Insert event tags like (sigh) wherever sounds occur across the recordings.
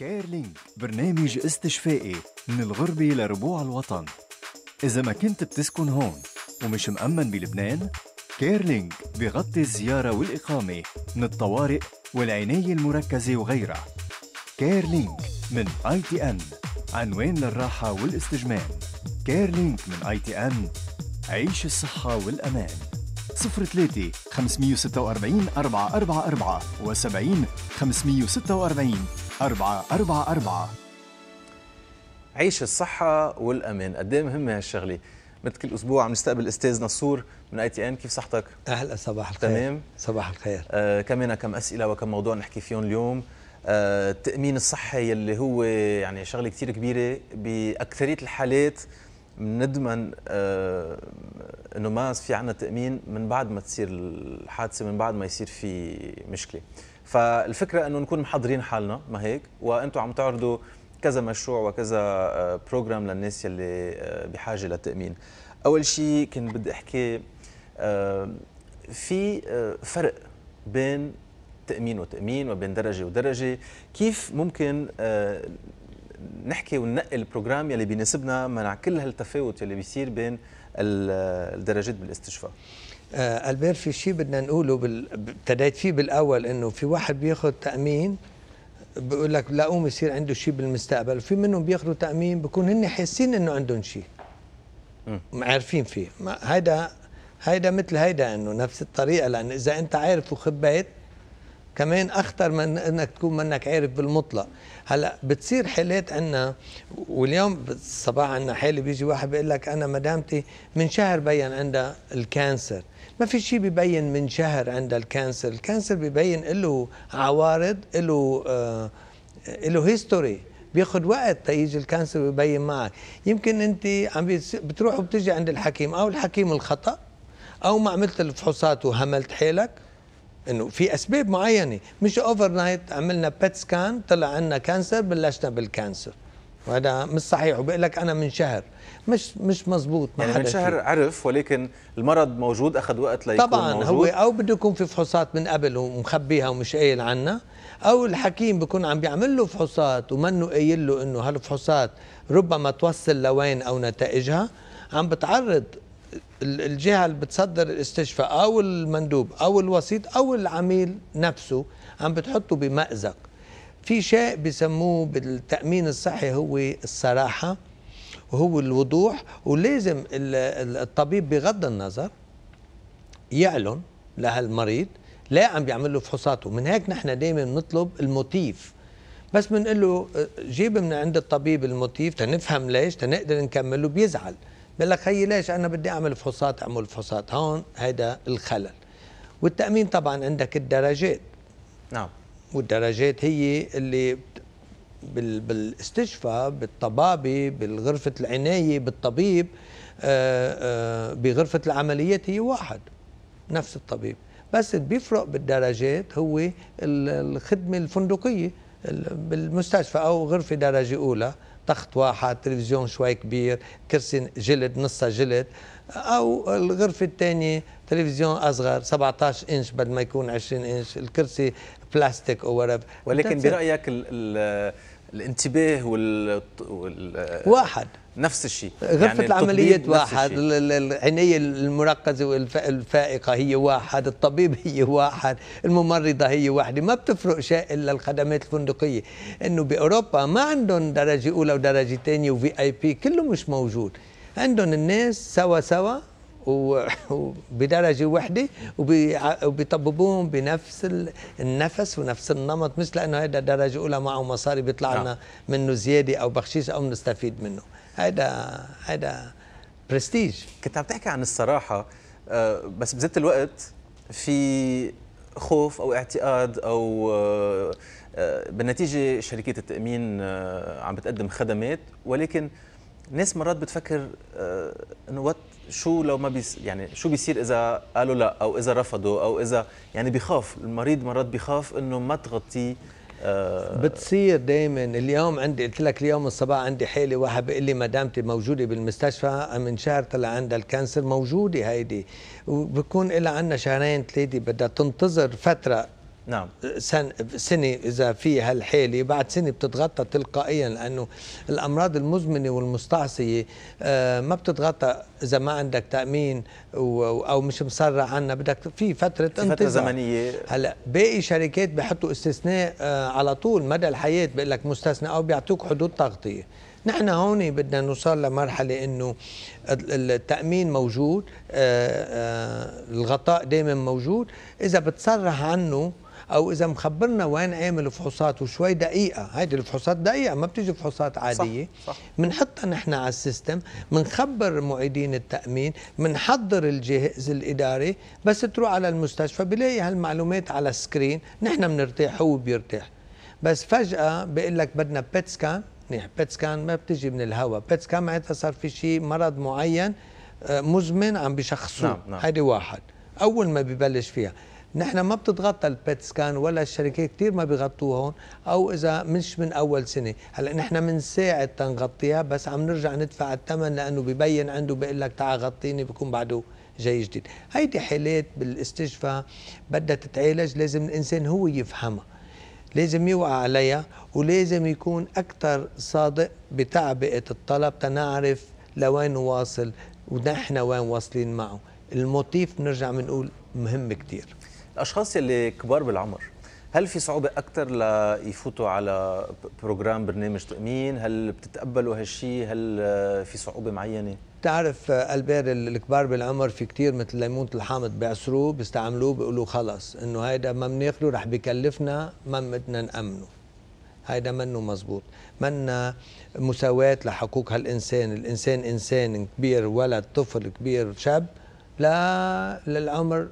كير لينك برنامج استشفائي من الغربة لربوع الوطن إذا ما كنت بتسكن هون ومش مأمن بلبنان كير لينك بغطي الزيارة والإقامة من الطوارئ والعناية المركزة وغيرها كير لينك من اي تي ان عنوان للراحة والاستجمام كير لينك من اي تي ان عيش الصحة والأمان 03 546 444 و 70 546 444 عيش الصحة والأمان قد ايه مهمة هالشغلة مثل كل اسبوع عم نستقبل أستاذ نصور من اي تي ان كيف صحتك؟ اهلا صباح الخير تمام صباح الخير آه كمان كم اسئله وكم موضوع نحكي فيهم اليوم آه التامين الصحي يلي هو يعني شغله كثير كبيره باكثريه الحالات آه انه ما في عنا تامين من بعد ما تصير الحادثه من بعد ما يصير في مشكله فالفكره انه نكون محضرين حالنا ما هيك وانتم عم تعرضوا كذا مشروع وكذا بروجرام آه، للناس يلي آه، بحاجه للتامين اول شيء كنت بدي احكي آه، في فرق بين تامين وتامين وبين درجه ودرجه كيف ممكن نحكي وننقي البروجرام يلي بيناسبنا منع كل هالتفاوت يلي بيصير بين الدرجات بالاستشفاء آه البير في شيء بدنا نقوله ابتديت فيه بالاول انه في واحد بياخذ تامين بقول لك لا قوم يصير عنده شيء بالمستقبل وفي منهم بياخذوا تامين بكون هن حاسين انه عندهم شيء عارفين فيه هيدا هيدا مثل هيدا انه نفس الطريقه لان اذا انت عارف وخبيت كمان اخطر من انك تكون منك عارف بالمطلق هلا بتصير حالات عنا واليوم بالصباح عنا حاله بيجي واحد بيقول لك انا مدامتي من شهر بين عندها الكانسر ما في شيء ببين من شهر عندها الكانسر الكانسر ببين له عوارض له آه له هيستوري بياخذ وقت تيجي الكانسر ببين معك يمكن انت عم بتروح وبتجي عند الحكيم او الحكيم الخطا او ما عملت الفحوصات وهملت حالك انه في اسباب معينه مش اوفر نايت عملنا بيت سكان طلع عندنا كانسر بلشنا بالكانسر وهذا مش صحيح وبقول لك انا من شهر مش مش مزبوط ما يعني من شهر فيه. عرف ولكن المرض موجود اخذ وقت ليكون طبعا موجود. هو او بده يكون في فحوصات من قبل ومخبيها ومش قايل عنها او الحكيم بكون عم بيعمل له فحوصات ومنه قايل له انه هالفحوصات ربما توصل لوين او نتائجها عم بتعرض الجهه اللي بتصدر الاستشفاء او المندوب او الوسيط او العميل نفسه عم بتحطه بمأزق في شيء بسموه بالتأمين الصحي هو الصراحة وهو الوضوح ولازم الطبيب بغض النظر يعلن لهالمريض لا عم بيعمل له فحوصاته من هيك نحن دائما بنطلب الموتيف بس بنقول له آه، جيب من عند الطبيب الموتيف تنفهم ليش تنقدر نكمله بيزعل بقول لك هي ليش انا بدي اعمل فحوصات اعمل فحوصات هون هيدا الخلل والتامين طبعا عندك الدرجات نعم والدرجات هي اللي بالاستشفاء بالطبابه بالغرفه العنايه بالطبيب آآ آه، آآ آه، بغرفه العمليات هي واحد نفس الطبيب بس اللي بيفرق بالدرجات هو الخدمه الفندقيه بالمستشفى او غرفه درجه اولى تخت واحد تلفزيون شوي كبير كرسي جلد نصها جلد او الغرفه الثانيه تلفزيون اصغر 17 انش بدل ما يكون 20 انش الكرسي بلاستيك او ورب ولكن برايك ال ال الانتباه وال... وال واحد نفس الشيء غرفة يعني العمليات واحد العناية المركزة والفائقة هي واحد الطبيب هي واحد الممرضة هي واحدة ما بتفرق شيء إلا الخدمات الفندقية إنه بأوروبا ما عندهم درجة أولى ودرجة ثانية وفي آي بي كله مش موجود عندهم الناس سوا سوا (laughs) وبدرجه وحده وبيطببوهم بنفس النفس ونفس النمط مش لانه هذا درجه اولى معه مصاري بيطلع لنا نعم. منه زياده او بخشيش او بنستفيد منه هذا هذا برستيج كنت عم تحكي عن الصراحه آه، بس بذات الوقت في خوف او اعتقاد او آه، آه، بالنتيجه شركات التامين عم بتقدم خدمات ولكن ناس مرات بتفكر انه وات شو لو ما بيس يعني شو بيصير اذا قالوا لا او اذا رفضوا او اذا يعني بيخاف المريض مرات بيخاف انه ما تغطيه آه بتصير دائما اليوم عندي قلت لك اليوم الصباح عندي حاله واحد بيقول لي مدامتي موجوده بالمستشفى من شهر طلع عندها الكانسر موجوده هيدي وبكون لها عندنا شهرين ثلاثه بدها تنتظر فتره نعم سن سنه اذا فيها هالحالة بعد سنه بتتغطى تلقائيا لانه الامراض المزمنه والمستعصيه آه، ما بتتغطى اذا ما عندك تامين او مش مصرع عنها بدك في فتره انتظار فتره زمنيه هلا باقي شركات بحطوا استثناء آه، على طول مدى الحياه بقول لك مستثنى او بيعطوك حدود تغطيه نحن هون بدنا نوصل لمرحلة أنه التأمين موجود آه، الغطاء دائما موجود إذا بتصرح عنه او اذا مخبرنا وين عامل فحوصات وشوي دقيقه هيدي الفحوصات دقيقه ما بتيجي فحوصات عاديه بنحطها نحن على السيستم بنخبر معيدين التامين بنحضر الجهاز الاداري بس تروح على المستشفى بلاقي هالمعلومات على السكرين نحن بنرتاح هو بيرتاح بس فجاه بقول لك بدنا بيت سكان منيح بيت سكان ما بتجي من الهواء بيت سكان معناتها صار في شيء مرض معين آه، مزمن عم بشخصوه نعم نعم. هيدي واحد اول ما ببلش فيها نحن ما بتتغطى البيت سكان ولا الشركات كثير ما بيغطوها هون او اذا مش من اول سنه هلا نحن بنساعد تنغطيها بس عم نرجع ندفع الثمن لانه ببين عنده بيقول لك تعال غطيني بكون بعده جاي جديد هيدي حالات بالاستشفاء بدها تتعالج لازم الانسان هو يفهمها لازم يوقع عليها ولازم يكون اكثر صادق بتعبئه الطلب تنعرف لوين واصل ونحن وين واصلين معه الموتيف بنرجع بنقول مهم كثير الاشخاص اللي كبار بالعمر هل في صعوبة أكثر ليفوتوا على بروجرام برنامج تأمين؟ هل بتتقبلوا هالشيء؟ هل في صعوبة معينة؟ بتعرف البير الكبار بالعمر في كثير مثل ليمونة الحامض بيعصروه بيستعملوه بيقولوا خلص انه هيدا ما بناخذه رح بكلفنا ما بدنا نأمنه هيدا منه مزبوط منا مساواة لحقوق هالإنسان الإنسان إنسان كبير ولد طفل كبير شاب لا للعمر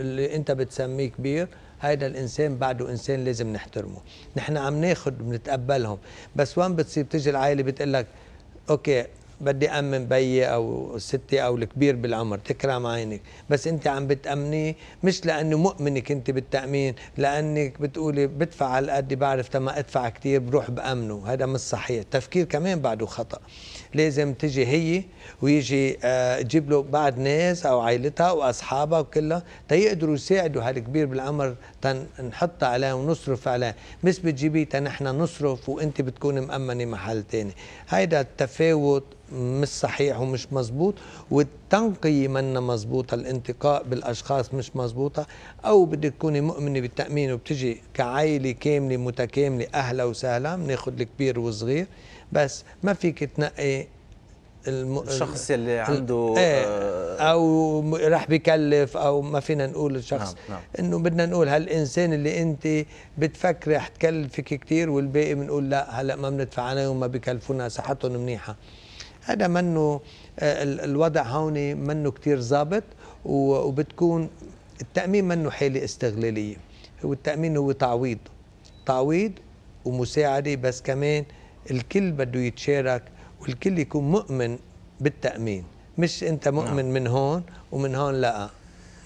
اللي انت بتسميه كبير هيدا الانسان بعده انسان لازم نحترمه نحن عم ناخد بنتقبلهم بس وين بتصير بتيجي العائله بتقول لك اوكي بدي امن بيي او ستي او الكبير بالعمر تكرم عينك بس انت عم بتامنيه مش لانه مؤمنك انت بالتامين لانك بتقولي بدفع على قد بعرف تما ادفع كثير بروح بامنه هذا مش صحيح التفكير كمان بعده خطا لازم تجي هي ويجي آه، تجيب له بعد ناس او عائلتها واصحابها وكلها تيقدروا يساعدوا هالكبير بالعمر تنحط عليه ونصرف عليه مش بتجيبيه تنحنا نصرف وانت بتكون مأمنه محل تاني هيدا التفاوت مش صحيح ومش مزبوط والتنقية منا مزبوطة الانتقاء بالأشخاص مش مزبوطة أو بدك تكوني مؤمنة بالتأمين وبتجي كعائلة كاملة متكاملة أهلا وسهلا بناخد الكبير والصغير بس ما فيك تنقي الم... الشخص اللي عنده ايه آه، او راح بكلف او ما فينا نقول الشخص نعم. نعم. انه بدنا نقول هالانسان اللي انت بتفكري رح تكلفك كثير والباقي بنقول لا هلا ما بندفع عليهم وما بكلفونا صحتهم منيحه هذا منه آه، الوضع هون منه كتير ظابط وبتكون التأمين منه حالة استغلالية هو التأمين هو تعويض تعويض ومساعدة بس كمان الكل بده يتشارك والكل يكون مؤمن بالتأمين مش انت مؤمن نعم. من هون ومن هون لا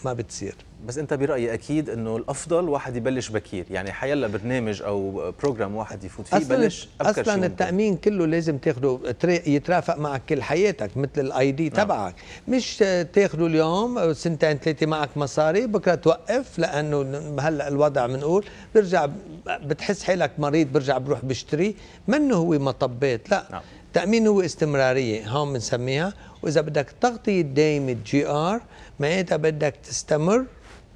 ما بتصير بس انت برايي اكيد انه الافضل واحد يبلش بكير يعني حيلا برنامج او بروجرام واحد يفوت فيه أصلاً ابكر اصلا التامين كله لازم تاخده يترافق معك كل حياتك مثل الاي دي نعم. تبعك مش تاخده اليوم سنتين ثلاثه معك مصاري بكره توقف لانه هلا الوضع بنقول برجع بتحس حالك مريض برجع بروح بشتري منه هو مطبات لا نعم. التامين هو استمراريه هون بنسميها واذا بدك التغطيه الدائمه جي ار معناتها بدك تستمر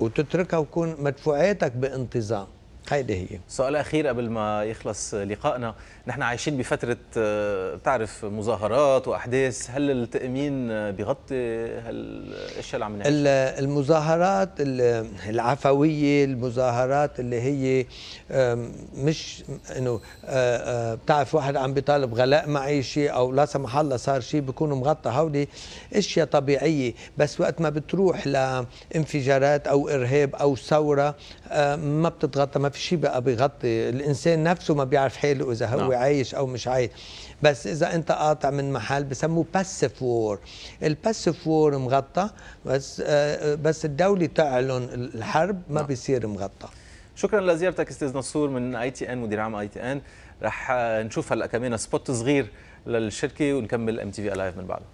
وتتركها وتكون مدفوعاتك بانتظام هيدي هي سؤال اخير قبل ما يخلص لقائنا نحن عايشين بفتره آه، بتعرف مظاهرات واحداث هل التامين بغطي هالاشياء اللي عم نعيش؟ المظاهرات العفويه المظاهرات اللي هي مش انه آه، آه، بتعرف واحد عم بيطالب غلاء معيشي او لا سمح الله صار شيء بيكون مغطى هودي اشياء طبيعيه بس وقت ما بتروح لانفجارات او ارهاب او ثوره ما بتتغطى ما في شيء بقى بيغطي الانسان نفسه ما بيعرف حاله اذا هو نعم. عايش او مش عايش بس اذا انت قاطع من محل بسموه باسيف وور الباسيف وور مغطى بس آه بس الدوله تعلن الحرب ما نعم. بيصير مغطى شكرا لزيارتك استاذ نصور من اي تي ان مدير عام اي تي ان رح آه، نشوف هلا كمان سبوت صغير للشركه ونكمل ام تي في لايف من بعده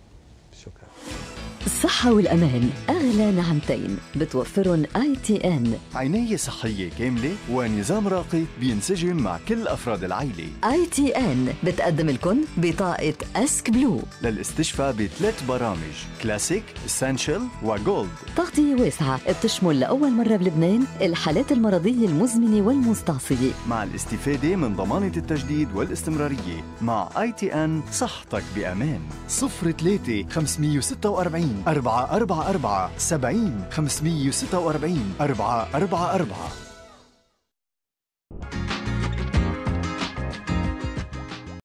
شكرا الصحة والأمان أغلى نعمتين بتوفرن آي تي إن عناية صحية كاملة ونظام راقي بينسجم مع كل أفراد العائلة آي تي إن بتقدم لكم بطاقة أسك بلو للاستشفاء بثلاث برامج كلاسيك، سانشل وجولد تغطية واسعة بتشمل لأول مرة بلبنان الحالات المرضية المزمنة والمستعصية مع الاستفادة من ضمانة التجديد والاستمرارية مع آي تي إن صحتك بأمان 03 546 أربعين أربعة أربعة أربعة سبعين خمسمية ستة وأربعين أربعة أربعة أربعة